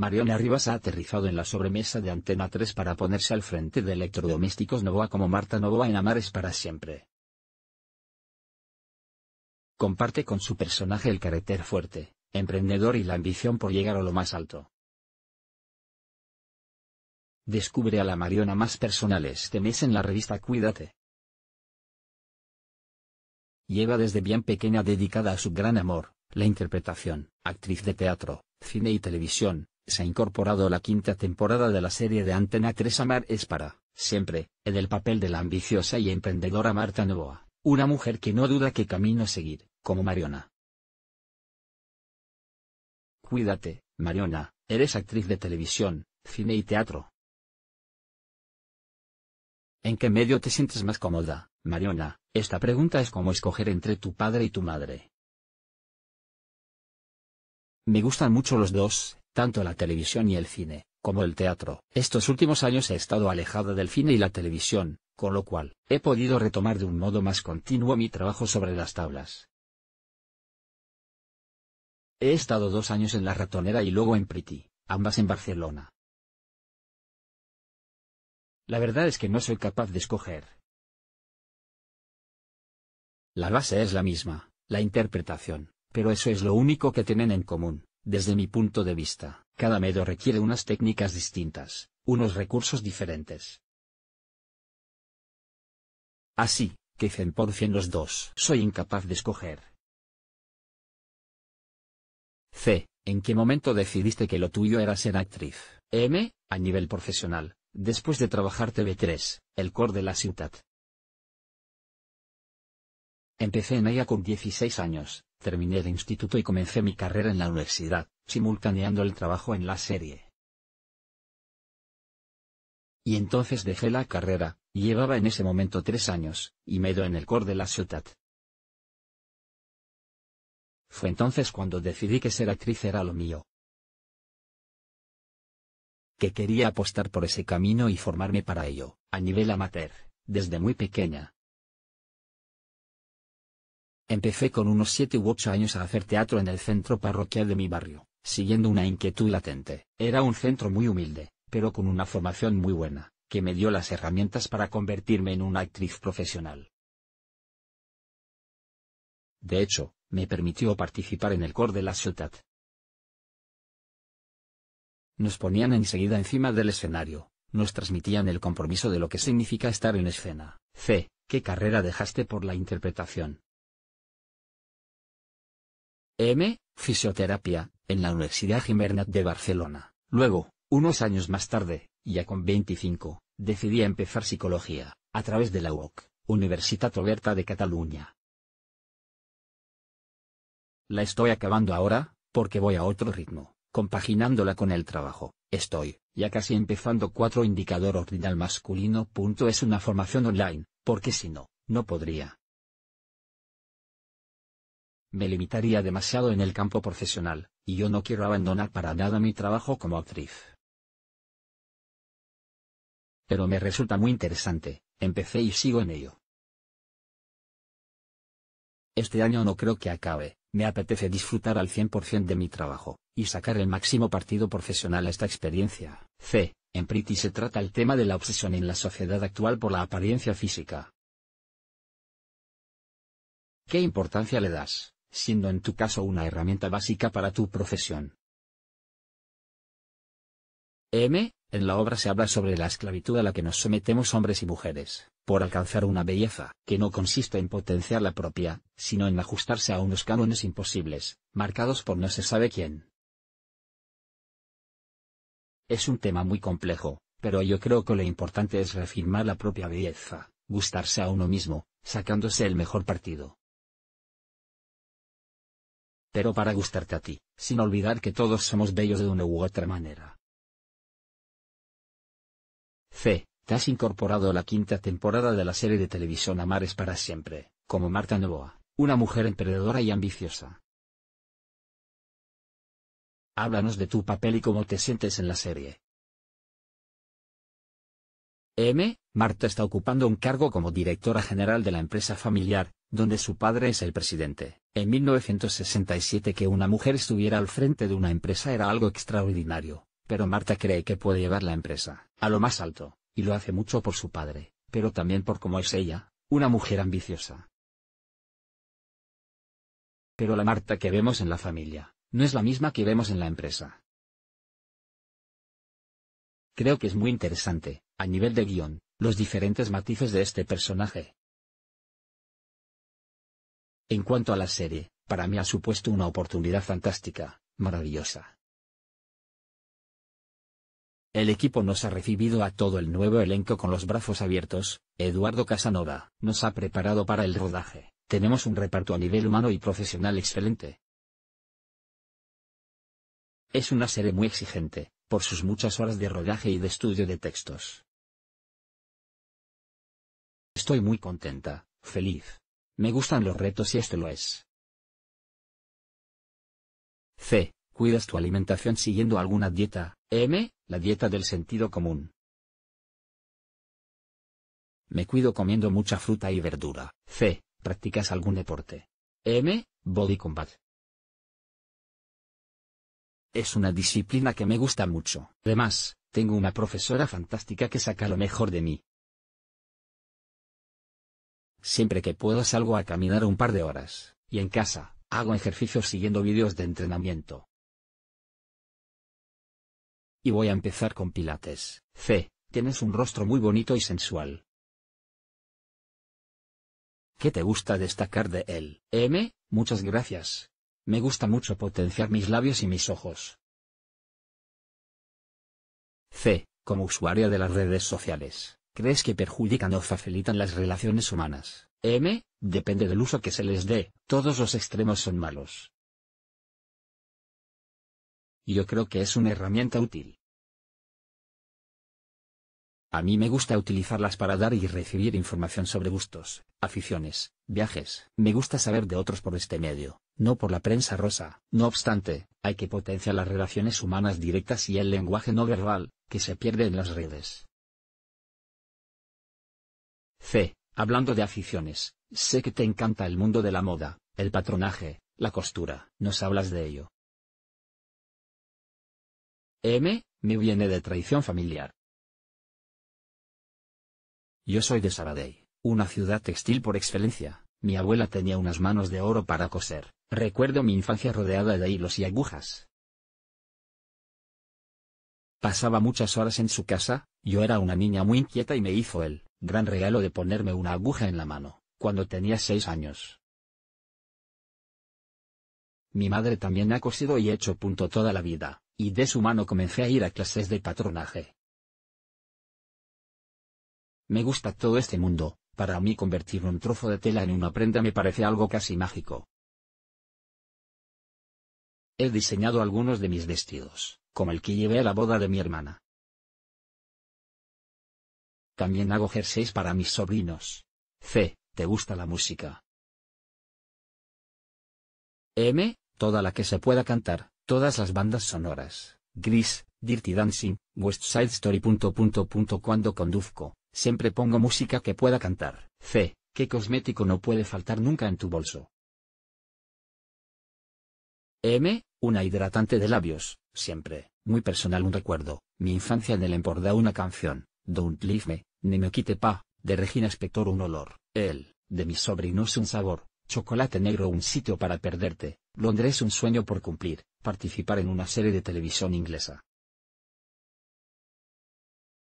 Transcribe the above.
Mariona Rivas ha aterrizado en la sobremesa de Antena 3 para ponerse al frente de Electrodomésticos Novoa como Marta Novoa en Amares para siempre. Comparte con su personaje el carácter fuerte, emprendedor y la ambición por llegar a lo más alto. Descubre a la Mariona más personal este mes en la revista Cuídate. Lleva desde bien pequeña dedicada a su gran amor, la interpretación, actriz de teatro, cine y televisión, se ha incorporado la quinta temporada de la serie de Antena 3 Amar es para, siempre, en el papel de la ambiciosa y emprendedora Marta Novoa, una mujer que no duda qué camino seguir, como Mariona. Cuídate, Mariona, eres actriz de televisión, cine y teatro. ¿En qué medio te sientes más cómoda, Mariona? Esta pregunta es como escoger entre tu padre y tu madre. Me gustan mucho los dos, tanto la televisión y el cine, como el teatro. Estos últimos años he estado alejada del cine y la televisión, con lo cual, he podido retomar de un modo más continuo mi trabajo sobre las tablas. He estado dos años en La Ratonera y luego en Priti, ambas en Barcelona. La verdad es que no soy capaz de escoger. La base es la misma, la interpretación, pero eso es lo único que tienen en común. Desde mi punto de vista, cada medio requiere unas técnicas distintas, unos recursos diferentes. Así, que 100% los dos soy incapaz de escoger. C. ¿En qué momento decidiste que lo tuyo era ser actriz? M. A nivel profesional, después de trabajar TV3, el core de la ciudad, Empecé en ella con 16 años, terminé el instituto y comencé mi carrera en la universidad, simultaneando el trabajo en la serie. Y entonces dejé la carrera, llevaba en ese momento tres años, y medio en el core de la ciudad. Fue entonces cuando decidí que ser actriz era lo mío. Que quería apostar por ese camino y formarme para ello, a nivel amateur, desde muy pequeña. Empecé con unos siete u ocho años a hacer teatro en el centro parroquial de mi barrio, siguiendo una inquietud latente. Era un centro muy humilde, pero con una formación muy buena, que me dio las herramientas para convertirme en una actriz profesional. De hecho, me permitió participar en el cor de la ciudad. Nos ponían enseguida encima del escenario, nos transmitían el compromiso de lo que significa estar en escena. C. ¿Qué carrera dejaste por la interpretación? M. Fisioterapia, en la Universidad Gimnàstic de Barcelona. Luego, unos años más tarde, ya con 25, decidí empezar psicología, a través de la UOC, Universitat Oberta de Cataluña. La estoy acabando ahora, porque voy a otro ritmo, compaginándola con el trabajo. Estoy, ya casi empezando 4 indicador ordinal masculino. Es una formación online, porque si no, no podría. Me limitaría demasiado en el campo profesional, y yo no quiero abandonar para nada mi trabajo como actriz. Pero me resulta muy interesante, empecé y sigo en ello. Este año no creo que acabe, me apetece disfrutar al 100% de mi trabajo, y sacar el máximo partido profesional a esta experiencia. C. En Pretty se trata el tema de la obsesión en la sociedad actual por la apariencia física. ¿Qué importancia le das? siendo en tu caso una herramienta básica para tu profesión. M. En la obra se habla sobre la esclavitud a la que nos sometemos hombres y mujeres, por alcanzar una belleza, que no consiste en potenciar la propia, sino en ajustarse a unos cánones imposibles, marcados por no se sabe quién. Es un tema muy complejo, pero yo creo que lo importante es reafirmar la propia belleza, gustarse a uno mismo, sacándose el mejor partido pero para gustarte a ti, sin olvidar que todos somos bellos de una u otra manera. C. Te has incorporado a la quinta temporada de la serie de televisión Amares para siempre, como Marta Novoa, una mujer emprendedora y ambiciosa. Háblanos de tu papel y cómo te sientes en la serie. Marta está ocupando un cargo como directora general de la empresa familiar, donde su padre es el presidente. En 1967 que una mujer estuviera al frente de una empresa era algo extraordinario, pero Marta cree que puede llevar la empresa a lo más alto, y lo hace mucho por su padre, pero también por cómo es ella, una mujer ambiciosa. Pero la Marta que vemos en la familia, no es la misma que vemos en la empresa. Creo que es muy interesante, a nivel de guión, los diferentes matices de este personaje. En cuanto a la serie, para mí ha supuesto una oportunidad fantástica, maravillosa. El equipo nos ha recibido a todo el nuevo elenco con los brazos abiertos, Eduardo Casanova nos ha preparado para el rodaje, tenemos un reparto a nivel humano y profesional excelente. Es una serie muy exigente, por sus muchas horas de rodaje y de estudio de textos. Estoy muy contenta, feliz. Me gustan los retos y esto lo es. C. Cuidas tu alimentación siguiendo alguna dieta. M. La dieta del sentido común. Me cuido comiendo mucha fruta y verdura. C. Practicas algún deporte. M. Body combat. Es una disciplina que me gusta mucho. Además, tengo una profesora fantástica que saca lo mejor de mí. Siempre que puedo salgo a caminar un par de horas, y en casa, hago ejercicios siguiendo vídeos de entrenamiento. Y voy a empezar con pilates. C. Tienes un rostro muy bonito y sensual. ¿Qué te gusta destacar de él? M. Muchas gracias. Me gusta mucho potenciar mis labios y mis ojos. C. Como usuaria de las redes sociales, crees que perjudican o facilitan las relaciones humanas. M. Depende del uso que se les dé, todos los extremos son malos. Yo creo que es una herramienta útil. A mí me gusta utilizarlas para dar y recibir información sobre gustos, aficiones, viajes. Me gusta saber de otros por este medio, no por la prensa rosa. No obstante, hay que potenciar las relaciones humanas directas y el lenguaje no verbal, que se pierde en las redes. C. Hablando de aficiones, sé que te encanta el mundo de la moda, el patronaje, la costura, nos hablas de ello. M. Me viene de traición familiar. Yo soy de Sabadell, una ciudad textil por excelencia. Mi abuela tenía unas manos de oro para coser. Recuerdo mi infancia rodeada de hilos y agujas. Pasaba muchas horas en su casa, yo era una niña muy inquieta y me hizo él gran regalo de ponerme una aguja en la mano, cuando tenía seis años. Mi madre también ha cosido y hecho punto toda la vida, y de su mano comencé a ir a clases de patronaje. Me gusta todo este mundo, para mí convertir un trozo de tela en una prenda me parece algo casi mágico. He diseñado algunos de mis vestidos, como el que llevé a la boda de mi hermana. También hago jerseys para mis sobrinos. C. ¿Te gusta la música? M. Toda la que se pueda cantar, todas las bandas sonoras. Gris, Dirty Dancing, West Side Story. cuando conduzco, siempre pongo música que pueda cantar. C. ¿Qué cosmético no puede faltar nunca en tu bolso? M. Una hidratante de labios, siempre, muy personal un recuerdo, mi infancia en el embordá una canción. Don't leave me, ni me quite pa, de Regina Spector un olor, él, de mis sobrinos un sabor, chocolate negro un sitio para perderte, Londres un sueño por cumplir, participar en una serie de televisión inglesa,